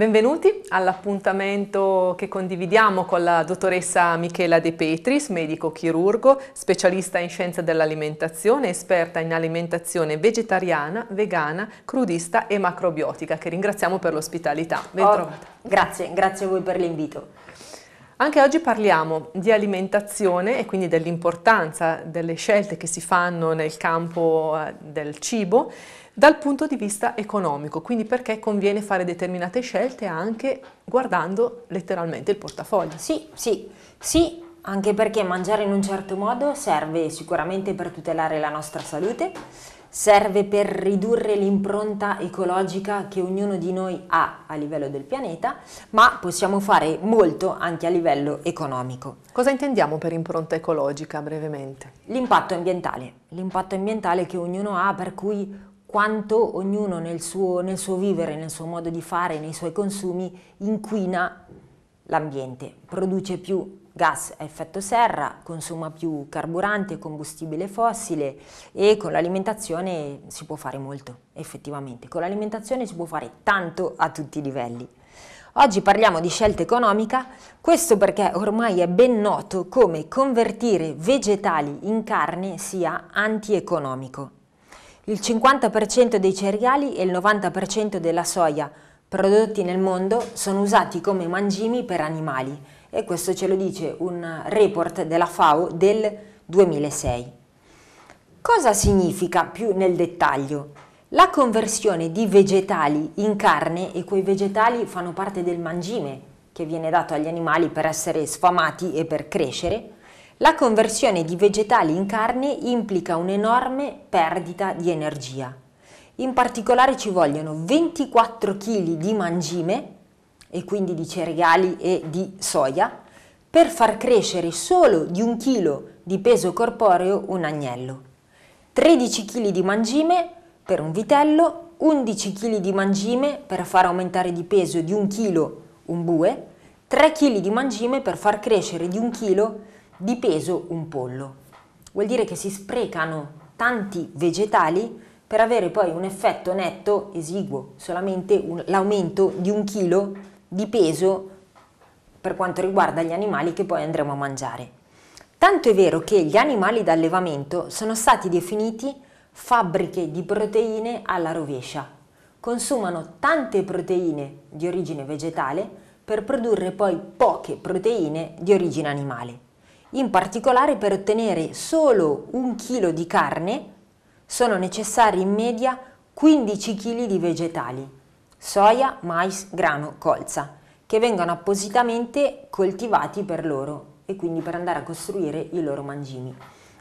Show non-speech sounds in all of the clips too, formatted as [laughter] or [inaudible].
Benvenuti all'appuntamento che condividiamo con la dottoressa Michela De Petris, medico chirurgo, specialista in scienze dell'alimentazione, esperta in alimentazione vegetariana, vegana, crudista e macrobiotica, che ringraziamo per l'ospitalità. Oh, Bentrovata. Oh, grazie, grazie a voi per l'invito. Anche oggi parliamo di alimentazione e quindi dell'importanza delle scelte che si fanno nel campo eh, del cibo dal punto di vista economico, quindi perché conviene fare determinate scelte anche guardando letteralmente il portafoglio. Sì, sì, sì, anche perché mangiare in un certo modo serve sicuramente per tutelare la nostra salute, serve per ridurre l'impronta ecologica che ognuno di noi ha a livello del pianeta, ma possiamo fare molto anche a livello economico. Cosa intendiamo per impronta ecologica brevemente? L'impatto ambientale, l'impatto ambientale che ognuno ha per cui quanto ognuno nel suo, nel suo vivere, nel suo modo di fare, nei suoi consumi inquina l'ambiente, produce più gas a effetto serra, consuma più carburante, combustibile fossile e con l'alimentazione si può fare molto, effettivamente. Con l'alimentazione si può fare tanto a tutti i livelli. Oggi parliamo di scelta economica, questo perché ormai è ben noto come convertire vegetali in carne sia antieconomico. Il 50% dei cereali e il 90% della soia prodotti nel mondo sono usati come mangimi per animali e questo ce lo dice un report della FAO del 2006. Cosa significa più nel dettaglio? La conversione di vegetali in carne, e quei vegetali fanno parte del mangime che viene dato agli animali per essere sfamati e per crescere, la conversione di vegetali in carne implica un'enorme perdita di energia. In particolare ci vogliono 24 kg di mangime, e quindi di cereali e di soia, per far crescere solo di un chilo di peso corporeo un agnello. 13 kg di mangime per un vitello, 11 kg di mangime per far aumentare di peso di un chilo un bue, 3 kg di mangime per far crescere di un chilo di peso un pollo. Vuol dire che si sprecano tanti vegetali per avere poi un effetto netto esiguo, solamente l'aumento di un chilo di peso per quanto riguarda gli animali che poi andremo a mangiare. Tanto è vero che gli animali da allevamento sono stati definiti fabbriche di proteine alla rovescia. Consumano tante proteine di origine vegetale per produrre poi poche proteine di origine animale. In particolare per ottenere solo un chilo di carne sono necessari in media 15 kg di vegetali, soia, mais, grano, colza, che vengono appositamente coltivati per loro e quindi per andare a costruire i loro mangimi.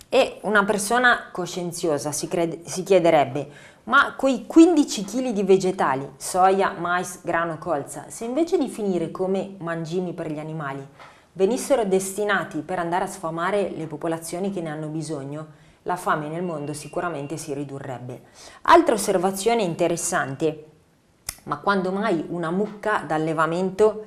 E una persona coscienziosa si, crede, si chiederebbe, ma quei 15 kg di vegetali, soia, mais, grano, colza, se invece di finire come mangimi per gli animali, venissero destinati per andare a sfamare le popolazioni che ne hanno bisogno, la fame nel mondo sicuramente si ridurrebbe. Altra osservazione interessante, ma quando mai una mucca d'allevamento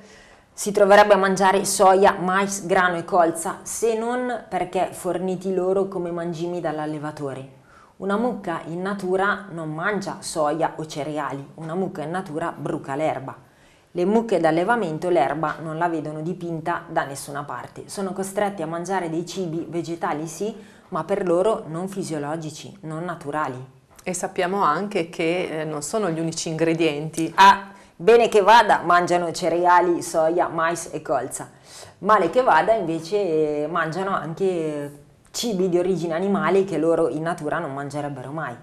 si troverebbe a mangiare soia, mais, grano e colza se non perché forniti loro come mangimi dall'allevatore? Una mucca in natura non mangia soia o cereali, una mucca in natura bruca l'erba. Le mucche d'allevamento l'erba non la vedono dipinta da nessuna parte, sono costretti a mangiare dei cibi vegetali sì, ma per loro non fisiologici, non naturali. E sappiamo anche che eh, non sono gli unici ingredienti. Ah, bene che vada, mangiano cereali, soia, mais e colza. Male che vada, invece, eh, mangiano anche cibi di origine animale che loro in natura non mangerebbero mai.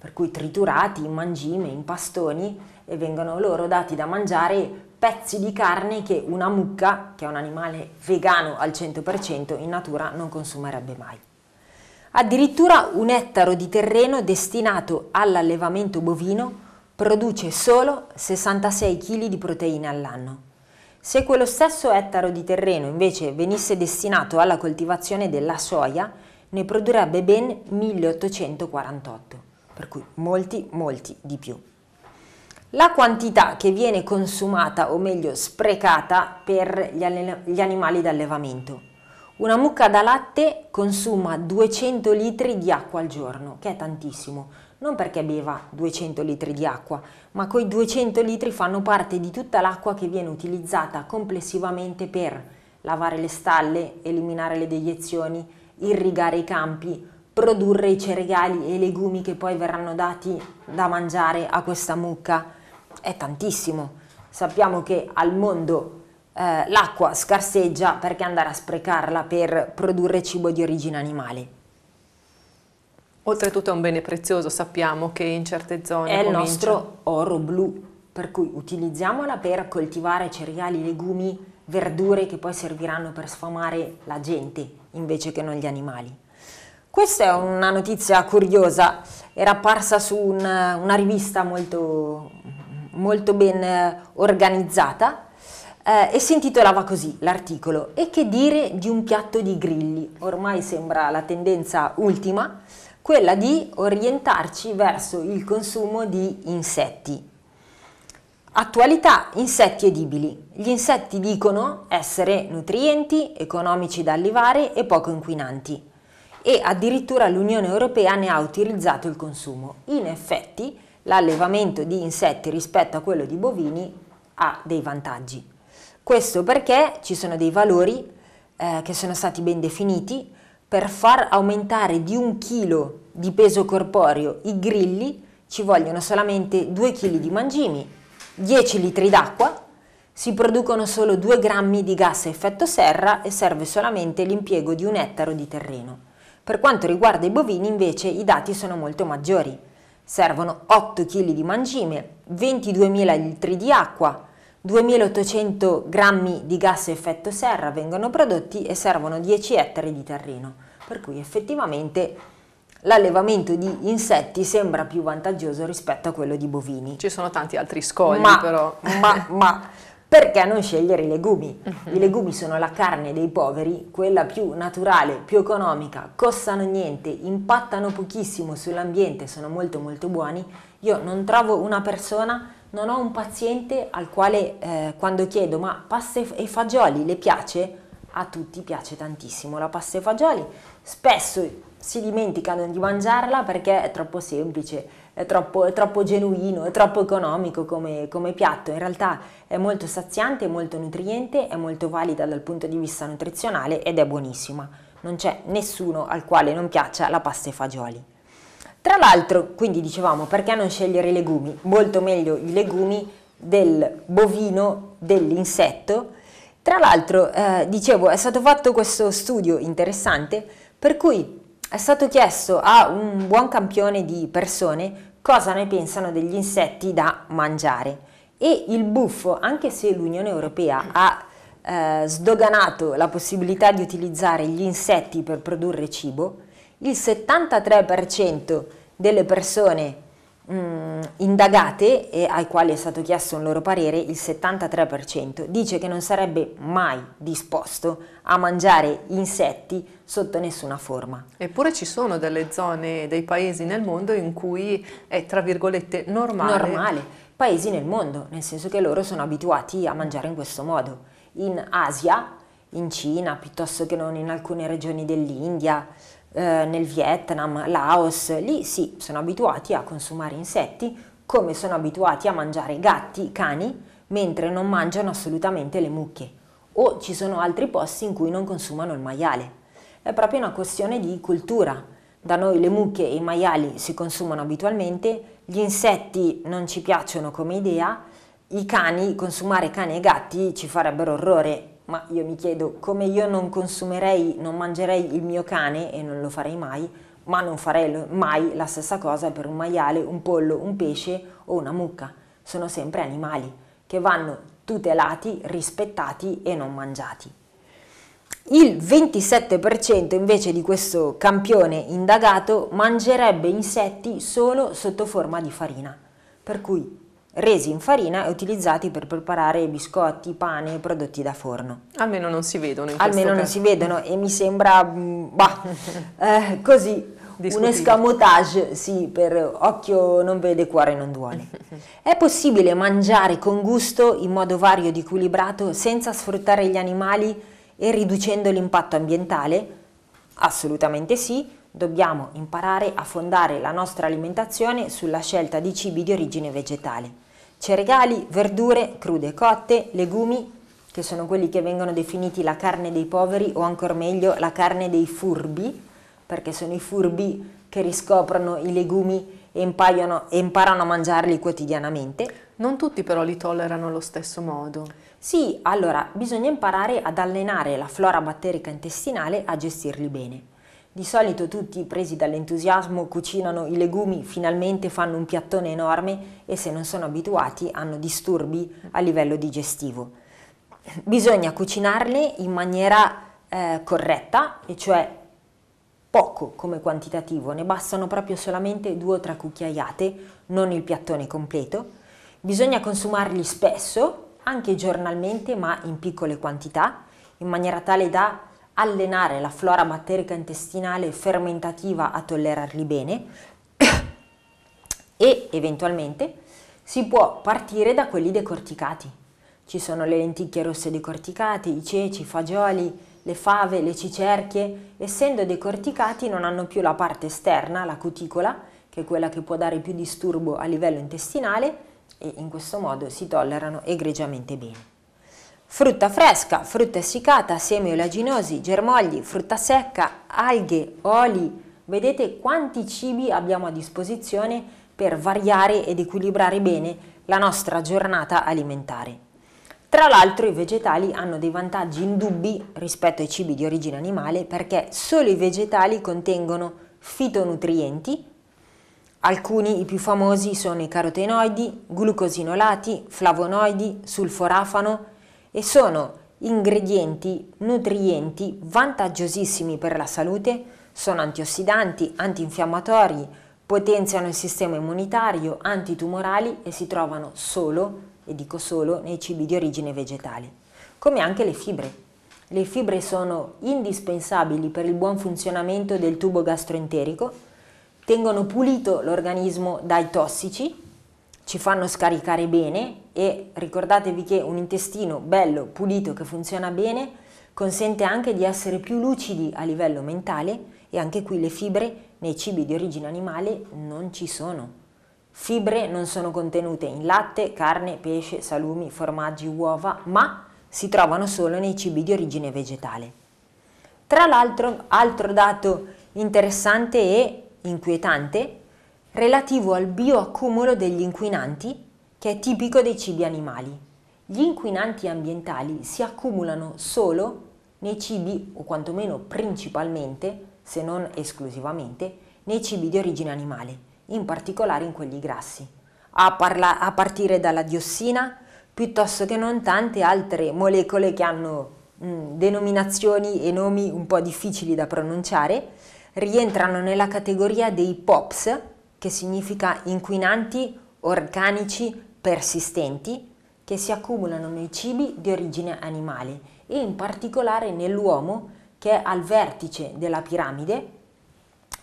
Per cui triturati, in mangime, in pastoni e vengono loro dati da mangiare pezzi di carne che una mucca, che è un animale vegano al 100%, in natura non consumerebbe mai. Addirittura un ettaro di terreno destinato all'allevamento bovino produce solo 66 kg di proteine all'anno. Se quello stesso ettaro di terreno invece venisse destinato alla coltivazione della soia, ne produrrebbe ben 1848, per cui molti, molti di più. La quantità che viene consumata o meglio sprecata per gli animali d'allevamento. Una mucca da latte consuma 200 litri di acqua al giorno, che è tantissimo, non perché beva 200 litri di acqua, ma quei 200 litri fanno parte di tutta l'acqua che viene utilizzata complessivamente per lavare le stalle, eliminare le deiezioni, irrigare i campi, produrre i cereali e i legumi che poi verranno dati da mangiare a questa mucca è tantissimo. Sappiamo che al mondo eh, l'acqua scarseggia perché andare a sprecarla per produrre cibo di origine animale. Oltretutto è un bene prezioso, sappiamo che in certe zone è comincia... il nostro oro blu, per cui utilizziamola per coltivare cereali, legumi, verdure che poi serviranno per sfamare la gente invece che non gli animali. Questa è una notizia curiosa, era apparsa su una, una rivista molto, molto ben eh, organizzata eh, e si intitolava così l'articolo E che dire di un piatto di grilli? Ormai sembra la tendenza ultima, quella di orientarci verso il consumo di insetti. Attualità insetti edibili. Gli insetti dicono essere nutrienti, economici da allevare e poco inquinanti e addirittura l'Unione Europea ne ha utilizzato il consumo. In effetti l'allevamento di insetti rispetto a quello di bovini ha dei vantaggi. Questo perché ci sono dei valori eh, che sono stati ben definiti per far aumentare di un chilo di peso corporeo i grilli ci vogliono solamente 2 kg di mangimi, 10 litri d'acqua, si producono solo 2 grammi di gas a effetto serra e serve solamente l'impiego di un ettaro di terreno. Per quanto riguarda i bovini invece i dati sono molto maggiori. Servono 8 kg di mangime, 22.000 litri di acqua, 2.800 grammi di gas a effetto serra vengono prodotti e servono 10 ettari di terreno, per cui effettivamente l'allevamento di insetti sembra più vantaggioso rispetto a quello di bovini. Ci sono tanti altri scogli ma, però. Ma, ma [laughs] perché non scegliere i legumi? Mhm. I legumi sono la carne dei poveri, quella più naturale, più economica, costano niente, impattano pochissimo sull'ambiente, sono molto molto buoni. Io non trovo una persona, non ho un paziente al quale eh, quando chiedo ma pasta e fagioli le piace? A tutti piace tantissimo la pasta e fagioli, spesso si dimenticano di mangiarla perché è troppo semplice è troppo, è troppo genuino, è troppo economico come, come piatto, in realtà è molto saziante, molto nutriente, è molto valida dal punto di vista nutrizionale ed è buonissima. Non c'è nessuno al quale non piaccia la pasta e fagioli. Tra l'altro, quindi dicevamo, perché non scegliere i legumi? Molto meglio i legumi del bovino, dell'insetto. Tra l'altro, eh, dicevo, è stato fatto questo studio interessante per cui è stato chiesto a un buon campione di persone cosa ne pensano degli insetti da mangiare. E il buffo, anche se l'Unione Europea ha eh, sdoganato la possibilità di utilizzare gli insetti per produrre cibo, il 73% delle persone mh, mm, indagate e ai quali è stato chiesto un loro parere, il 73% dice che non sarebbe mai disposto a mangiare insetti sotto nessuna forma. Eppure ci sono delle zone, dei paesi nel mondo in cui è tra virgolette normale. Normale, paesi nel mondo, nel senso che loro sono abituati a mangiare in questo modo. In Asia, in Cina, piuttosto che non in alcune regioni dell'India, eh, nel Vietnam, Laos, lì sì, sono abituati a consumare insetti come sono abituati a mangiare gatti, cani, mentre non mangiano assolutamente le mucche. O ci sono altri posti in cui non consumano il maiale. È proprio una questione di cultura. Da noi le mucche e i maiali si consumano abitualmente, gli insetti non ci piacciono come idea, i cani, consumare cani e gatti ci farebbero orrore ma io mi chiedo come io non consumerei, non mangerei il mio cane e non lo farei mai, ma non farei mai la stessa cosa per un maiale, un pollo, un pesce o una mucca. Sono sempre animali che vanno tutelati, rispettati e non mangiati. Il 27% invece di questo campione indagato mangerebbe insetti solo sotto forma di farina, per cui resi in farina e utilizzati per preparare biscotti, pane e prodotti da forno. Almeno non si vedono in Almeno non caso. si vedono e mi sembra mm, bah, [laughs] eh, così un escamotage sì, per occhio non vede, cuore non duole. [laughs] È possibile mangiare con gusto in modo vario ed equilibrato senza sfruttare gli animali e riducendo l'impatto ambientale? Assolutamente sì Dobbiamo imparare a fondare la nostra alimentazione sulla scelta di cibi di origine vegetale. Cereali, verdure, crude cotte, legumi, che sono quelli che vengono definiti la carne dei poveri o ancora meglio la carne dei furbi, perché sono i furbi che riscoprono i legumi e, impaiono, e imparano a mangiarli quotidianamente. Non tutti però li tollerano allo stesso modo. Sì, allora bisogna imparare ad allenare la flora batterica intestinale a gestirli bene. Di solito tutti, presi dall'entusiasmo, cucinano i legumi, finalmente fanno un piattone enorme e se non sono abituati hanno disturbi a livello digestivo. Bisogna cucinarle in maniera eh, corretta, e cioè poco come quantitativo, ne bastano proprio solamente due o tre cucchiaiate, non il piattone completo. Bisogna consumarli spesso, anche giornalmente, ma in piccole quantità, in maniera tale da allenare la flora batterica intestinale fermentativa a tollerarli bene [coughs] e eventualmente si può partire da quelli decorticati. Ci sono le lenticchie rosse decorticate, i ceci, i fagioli, le fave, le cicerchie, essendo decorticati non hanno più la parte esterna, la cuticola, che è quella che può dare più disturbo a livello intestinale e in questo modo si tollerano egregiamente bene. Frutta fresca, frutta essiccata, semi oleaginosi, germogli, frutta secca, alghe, oli. Vedete quanti cibi abbiamo a disposizione per variare ed equilibrare bene la nostra giornata alimentare. Tra l'altro i vegetali hanno dei vantaggi indubbi rispetto ai cibi di origine animale perché solo i vegetali contengono fitonutrienti, alcuni i più famosi sono i carotenoidi, glucosinolati, flavonoidi, sulforafano, e sono ingredienti nutrienti vantaggiosissimi per la salute, sono antiossidanti, antinfiammatori, potenziano il sistema immunitario, antitumorali e si trovano solo, e dico solo, nei cibi di origine vegetale, come anche le fibre. Le fibre sono indispensabili per il buon funzionamento del tubo gastroenterico, tengono pulito l'organismo dai tossici ci fanno scaricare bene e ricordatevi che un intestino bello, pulito, che funziona bene, consente anche di essere più lucidi a livello mentale e anche qui le fibre nei cibi di origine animale non ci sono. Fibre non sono contenute in latte, carne, pesce, salumi, formaggi, uova, ma si trovano solo nei cibi di origine vegetale. Tra l'altro, altro dato interessante e inquietante relativo al bioaccumulo degli inquinanti che è tipico dei cibi animali. Gli inquinanti ambientali si accumulano solo nei cibi, o quantomeno principalmente, se non esclusivamente, nei cibi di origine animale, in particolare in quelli grassi, a, parla- a partire dalla diossina, piuttosto che non tante altre molecole che hanno mh, denominazioni e nomi un po' difficili da pronunciare, rientrano nella categoria dei POPs, che significa inquinanti organici persistenti che si accumulano nei cibi di origine animale e in particolare nell'uomo che è al vertice della piramide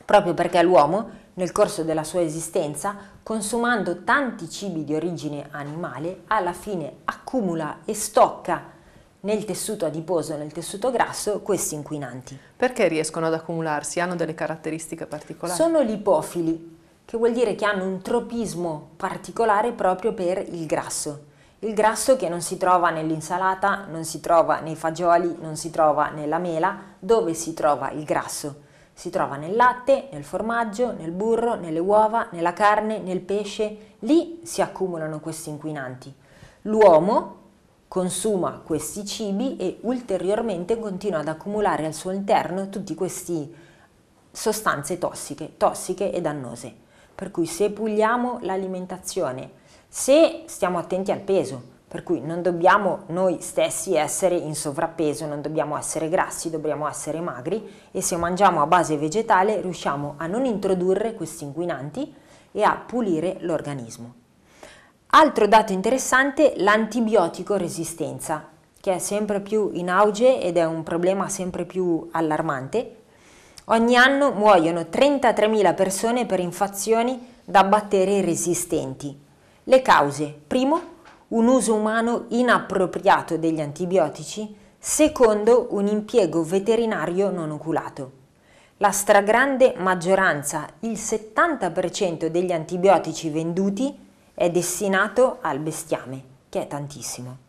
proprio perché l'uomo nel corso della sua esistenza consumando tanti cibi di origine animale alla fine accumula e stocca nel tessuto adiposo, nel tessuto grasso, questi inquinanti. Perché riescono ad accumularsi? Hanno delle caratteristiche particolari? Sono lipofili, che vuol dire che hanno un tropismo particolare proprio per il grasso. Il grasso che non si trova nell'insalata, non si trova nei fagioli, non si trova nella mela, dove si trova il grasso? Si trova nel latte, nel formaggio, nel burro, nelle uova, nella carne, nel pesce, lì si accumulano questi inquinanti. L'uomo consuma questi cibi e ulteriormente continua ad accumulare al suo interno tutte queste sostanze tossiche, tossiche e dannose. Per cui se puliamo l'alimentazione, se stiamo attenti al peso, per cui non dobbiamo noi stessi essere in sovrappeso, non dobbiamo essere grassi, dobbiamo essere magri e se mangiamo a base vegetale riusciamo a non introdurre questi inquinanti e a pulire l'organismo. Altro dato interessante, l'antibiotico resistenza, che è sempre più in auge ed è un problema sempre più allarmante Ogni anno muoiono 33.000 persone per infazioni da batteri resistenti. Le cause, primo, un uso umano inappropriato degli antibiotici, secondo, un impiego veterinario non oculato. La stragrande maggioranza, il 70% degli antibiotici venduti, è destinato al bestiame, che è tantissimo.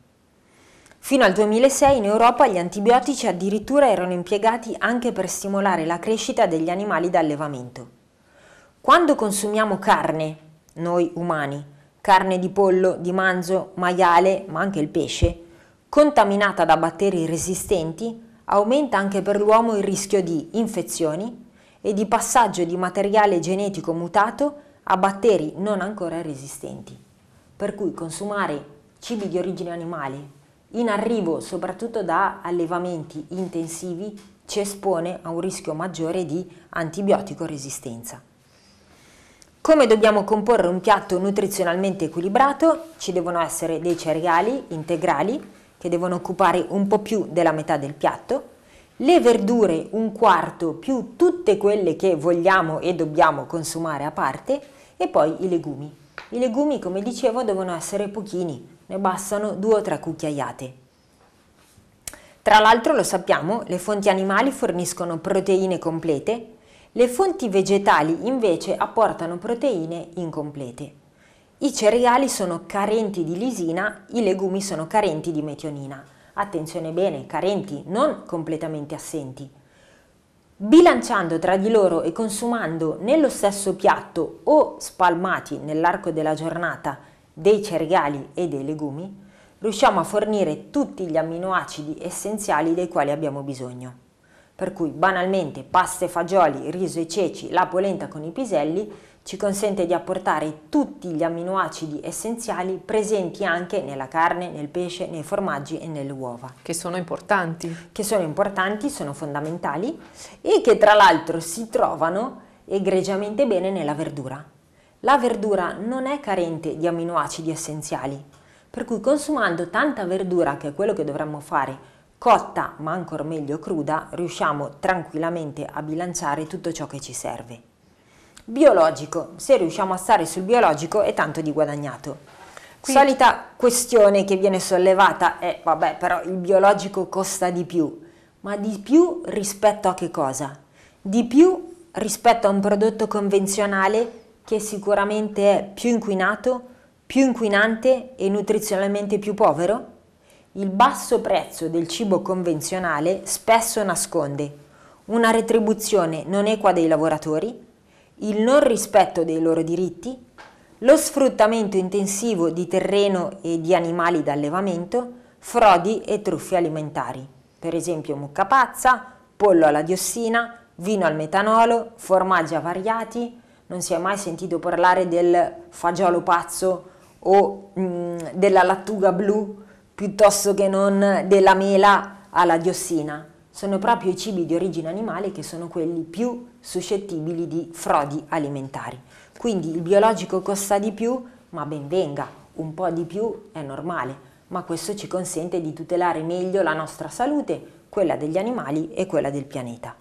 Fino al 2006 in Europa gli antibiotici addirittura erano impiegati anche per stimolare la crescita degli animali da allevamento. Quando consumiamo carne, noi umani, carne di pollo, di manzo, maiale, ma anche il pesce, contaminata da batteri resistenti, aumenta anche per l'uomo il rischio di infezioni e di passaggio di materiale genetico mutato a batteri non ancora resistenti. Per cui consumare cibi di origine animale in arrivo soprattutto da allevamenti intensivi ci espone a un rischio maggiore di antibiotico resistenza. Come dobbiamo comporre un piatto nutrizionalmente equilibrato? Ci devono essere dei cereali integrali che devono occupare un po' più della metà del piatto, le verdure un quarto più tutte quelle che vogliamo e dobbiamo consumare a parte e poi i legumi. I legumi, come dicevo, devono essere pochini, ne bastano due o tre cucchiaiate. Tra l'altro, lo sappiamo, le fonti animali forniscono proteine complete, le fonti vegetali invece apportano proteine incomplete. I cereali sono carenti di lisina, i legumi sono carenti di metionina. Attenzione bene, carenti, non completamente assenti. Bilanciando tra di loro e consumando nello stesso piatto o spalmati nell'arco della giornata dei cereali e dei legumi, riusciamo a fornire tutti gli amminoacidi essenziali dei quali abbiamo bisogno. Per cui banalmente pasta e fagioli, riso e ceci, la polenta con i piselli ci consente di apportare tutti gli amminoacidi essenziali presenti anche nella carne, nel pesce, nei formaggi e nelle uova. Che sono importanti. Che sono importanti, sono fondamentali e che tra l'altro si trovano egregiamente bene nella verdura la verdura non è carente di aminoacidi essenziali, per cui consumando tanta verdura, che è quello che dovremmo fare, cotta ma ancora meglio cruda, riusciamo tranquillamente a bilanciare tutto ciò che ci serve. Biologico, se riusciamo a stare sul biologico è tanto di guadagnato. Qui... Solita questione che viene sollevata è, vabbè, però il biologico costa di più, ma di più rispetto a che cosa? Di più rispetto a un prodotto convenzionale che sicuramente è più inquinato, più inquinante e nutrizionalmente più povero? Il basso prezzo del cibo convenzionale spesso nasconde una retribuzione non equa dei lavoratori, il non rispetto dei loro diritti, lo sfruttamento intensivo di terreno e di animali d'allevamento, frodi e truffi alimentari, per esempio mucca pazza, pollo alla diossina, vino al metanolo, formaggi avariati, non si è mai sentito parlare del fagiolo pazzo o mh, mm, della lattuga blu piuttosto che non della mela alla diossina. Sono proprio i cibi di origine animale che sono quelli più suscettibili di frodi alimentari. Quindi il biologico costa di più, ma ben venga, un po' di più è normale, ma questo ci consente di tutelare meglio la nostra salute, quella degli animali e quella del pianeta.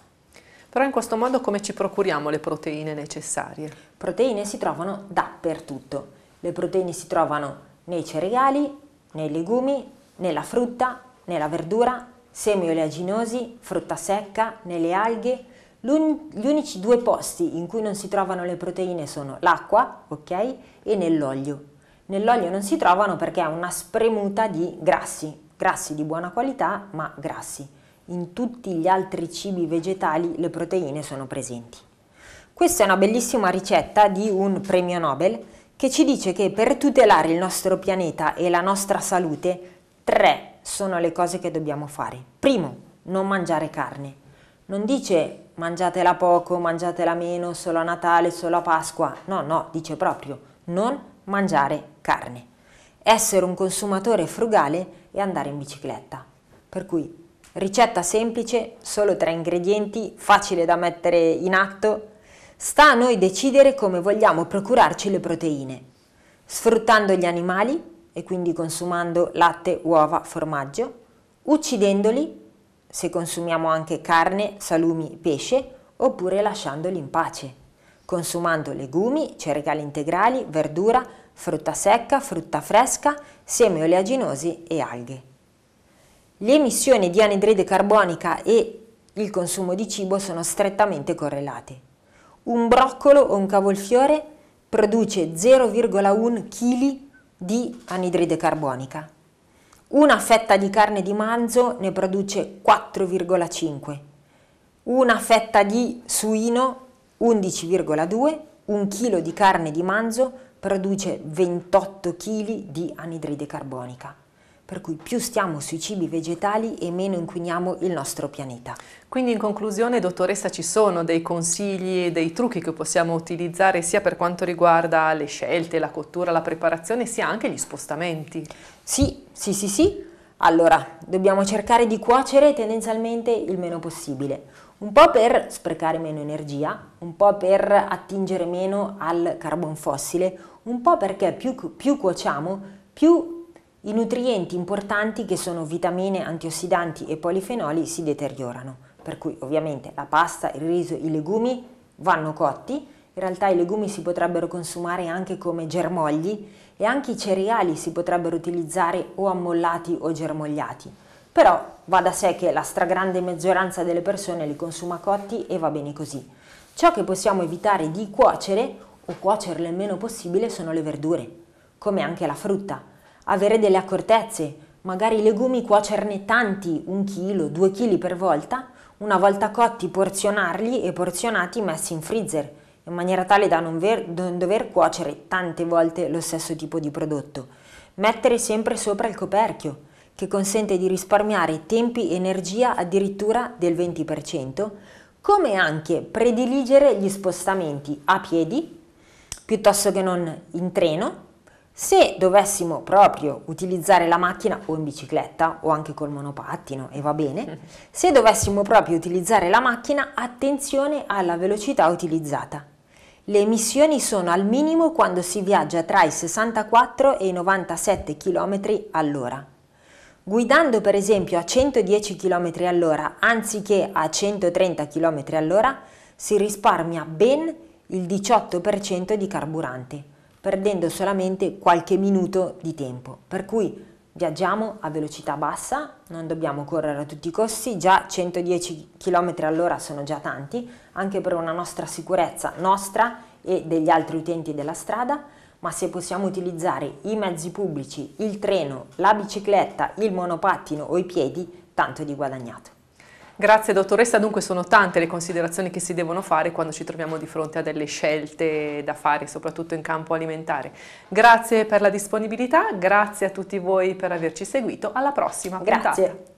Però in questo modo come ci procuriamo le proteine necessarie? Proteine si trovano dappertutto. Le proteine si trovano nei cereali, nei legumi, nella frutta, nella verdura, semi oleaginosi, frutta secca, nelle alghe. Gli unici due posti in cui non si trovano le proteine sono l'acqua, ok, e nell'olio. Nell'olio non si trovano perché è una spremuta di grassi, grassi di buona qualità, ma grassi in tutti gli altri cibi vegetali le proteine sono presenti. Questa è una bellissima ricetta di un premio Nobel che ci dice che per tutelare il nostro pianeta e la nostra salute tre sono le cose che dobbiamo fare. Primo, non mangiare carne. Non dice mangiatela poco, mangiatela meno, solo a Natale, solo a Pasqua. No, no, dice proprio non mangiare carne. Essere un consumatore frugale e andare in bicicletta. Per cui Ricetta semplice, solo tre ingredienti, facile da mettere in atto. Sta a noi decidere come vogliamo procurarci le proteine, sfruttando gli animali e quindi consumando latte, uova, formaggio, uccidendoli se consumiamo anche carne, salumi, pesce, oppure lasciandoli in pace, consumando legumi, cereali integrali, verdura, frutta secca, frutta fresca, semi oleaginosi e alghe. L'emissione di anidride carbonica e il consumo di cibo sono strettamente correlate. Un broccolo o un cavolfiore produce 0,1 kg di anidride carbonica. Una fetta di carne di manzo ne produce 4,5, una fetta di suino 11,2, un chilo di carne di manzo produce 28 kg di anidride carbonica per cui più stiamo sui cibi vegetali e meno inquiniamo il nostro pianeta. Quindi in conclusione, dottoressa, ci sono dei consigli e dei trucchi che possiamo utilizzare sia per quanto riguarda le scelte, la cottura, la preparazione, sia anche gli spostamenti? Sì, sì, sì, sì. Allora, dobbiamo cercare di cuocere tendenzialmente il meno possibile, un po' per sprecare meno energia, un po' per attingere meno al carbon fossile, un po' perché più, più cuociamo, più i nutrienti importanti che sono vitamine, antiossidanti e polifenoli si deteriorano, per cui ovviamente la pasta, il riso, i legumi vanno cotti, in realtà i legumi si potrebbero consumare anche come germogli e anche i cereali si potrebbero utilizzare o ammollati o germogliati, però va da sé che la stragrande maggioranza delle persone li consuma cotti e va bene così. Ciò che possiamo evitare di cuocere o cuocerle il meno possibile sono le verdure, come anche la frutta avere delle accortezze, magari i legumi cuocerne tanti, un chilo, due chili per volta, una volta cotti porzionarli e porzionati messi in freezer, in maniera tale da non, ver- non dover cuocere tante volte lo stesso tipo di prodotto. Mettere sempre sopra il coperchio, che consente di risparmiare tempi e energia addirittura del 20%, come anche prediligere gli spostamenti a piedi piuttosto che non in treno se dovessimo proprio utilizzare la macchina o in bicicletta o anche col monopattino e va bene, [laughs] se dovessimo proprio utilizzare la macchina, attenzione alla velocità utilizzata. Le emissioni sono al minimo quando si viaggia tra i 64 e i 97 km all'ora. Guidando per esempio a 110 km all'ora anziché a 130 km all'ora si risparmia ben il 18% di carburante perdendo solamente qualche minuto di tempo. Per cui viaggiamo a velocità bassa, non dobbiamo correre a tutti i costi, già 110 km all'ora sono già tanti, anche per una nostra sicurezza nostra e degli altri utenti della strada, ma se possiamo utilizzare i mezzi pubblici, il treno, la bicicletta, il monopattino o i piedi, tanto di guadagnato. Grazie dottoressa, dunque sono tante le considerazioni che si devono fare quando ci troviamo di fronte a delle scelte da fare, soprattutto in campo alimentare. Grazie per la disponibilità, grazie a tutti voi per averci seguito, alla prossima grazie. puntata.